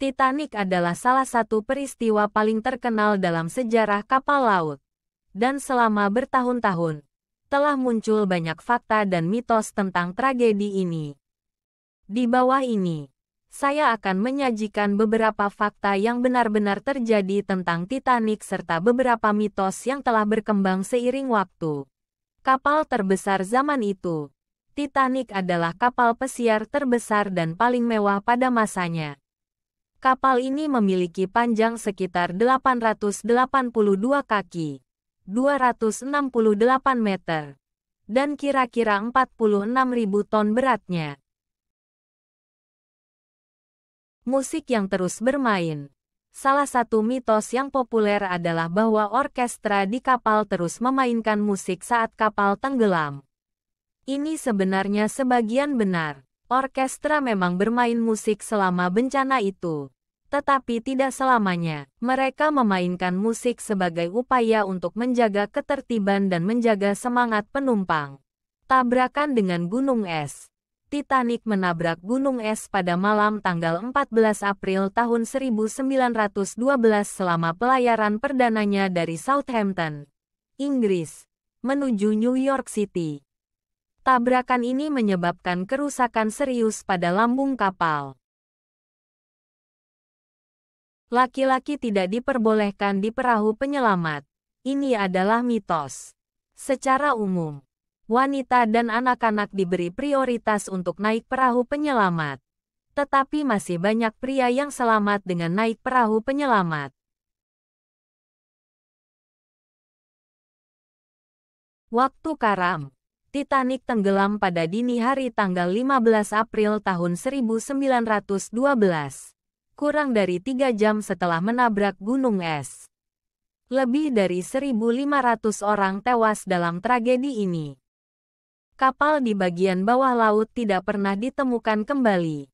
Titanic adalah salah satu peristiwa paling terkenal dalam sejarah kapal laut. Dan selama bertahun-tahun, telah muncul banyak fakta dan mitos tentang tragedi ini. Di bawah ini, saya akan menyajikan beberapa fakta yang benar-benar terjadi tentang Titanic serta beberapa mitos yang telah berkembang seiring waktu. Kapal terbesar zaman itu, Titanic adalah kapal pesiar terbesar dan paling mewah pada masanya Kapal ini memiliki panjang sekitar 882 kaki, 268 meter, dan kira-kira 46.000 ton beratnya. Musik yang terus bermain Salah satu mitos yang populer adalah bahwa orkestra di kapal terus memainkan musik saat kapal tenggelam. Ini sebenarnya sebagian benar, Orkestra memang bermain musik selama bencana itu. Tetapi tidak selamanya. Mereka memainkan musik sebagai upaya untuk menjaga ketertiban dan menjaga semangat penumpang. Tabrakan dengan gunung es. Titanic menabrak gunung es pada malam tanggal 14 April tahun 1912 selama pelayaran perdananya dari Southampton, Inggris, menuju New York City. Tabrakan ini menyebabkan kerusakan serius pada lambung kapal. Laki-laki tidak diperbolehkan di perahu penyelamat. Ini adalah mitos. Secara umum, wanita dan anak-anak diberi prioritas untuk naik perahu penyelamat. Tetapi masih banyak pria yang selamat dengan naik perahu penyelamat. Waktu karam Titanic tenggelam pada dini hari tanggal 15 April tahun 1912, kurang dari tiga jam setelah menabrak gunung es. Lebih dari 1.500 orang tewas dalam tragedi ini. Kapal di bagian bawah laut tidak pernah ditemukan kembali.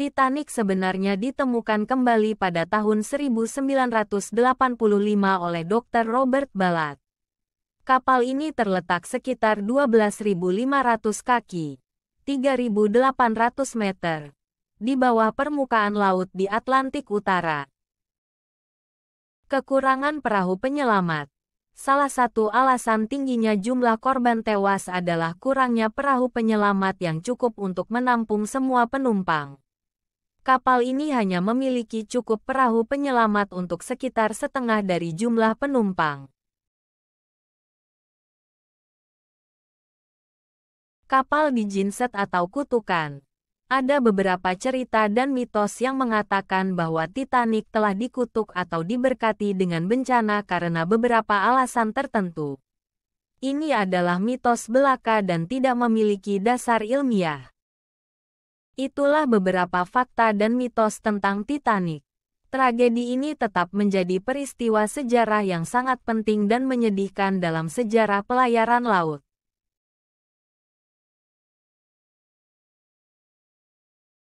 Titanic sebenarnya ditemukan kembali pada tahun 1985 oleh Dr. Robert Ballard. Kapal ini terletak sekitar 12.500 kaki, 3.800 meter, di bawah permukaan laut di Atlantik Utara. Kekurangan perahu penyelamat Salah satu alasan tingginya jumlah korban tewas adalah kurangnya perahu penyelamat yang cukup untuk menampung semua penumpang. Kapal ini hanya memiliki cukup perahu penyelamat untuk sekitar setengah dari jumlah penumpang. kapal dijinset atau kutukan. Ada beberapa cerita dan mitos yang mengatakan bahwa Titanic telah dikutuk atau diberkati dengan bencana karena beberapa alasan tertentu. Ini adalah mitos belaka dan tidak memiliki dasar ilmiah. Itulah beberapa fakta dan mitos tentang Titanic. Tragedi ini tetap menjadi peristiwa sejarah yang sangat penting dan menyedihkan dalam sejarah pelayaran laut.